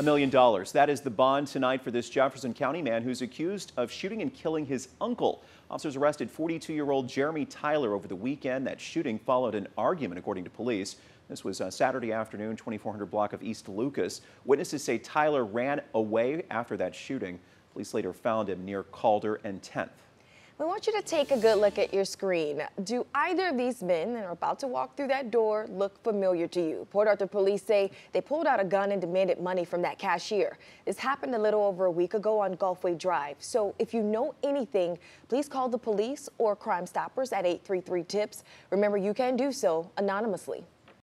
a million dollars. That is the bond tonight for this Jefferson County man who's accused of shooting and killing his uncle. Officers arrested 42-year-old Jeremy Tyler over the weekend. That shooting followed an argument, according to police. This was uh, Saturday afternoon, 2400 block of East Lucas. Witnesses say Tyler ran away after that shooting. Police later found him near Calder and 10th. We want you to take a good look at your screen. Do either of these men that are about to walk through that door look familiar to you? Port Arthur police say they pulled out a gun and demanded money from that cashier. This happened a little over a week ago on Gulfway Drive. So if you know anything, please call the police or Crime Stoppers at 833-TIPS. Remember, you can do so anonymously.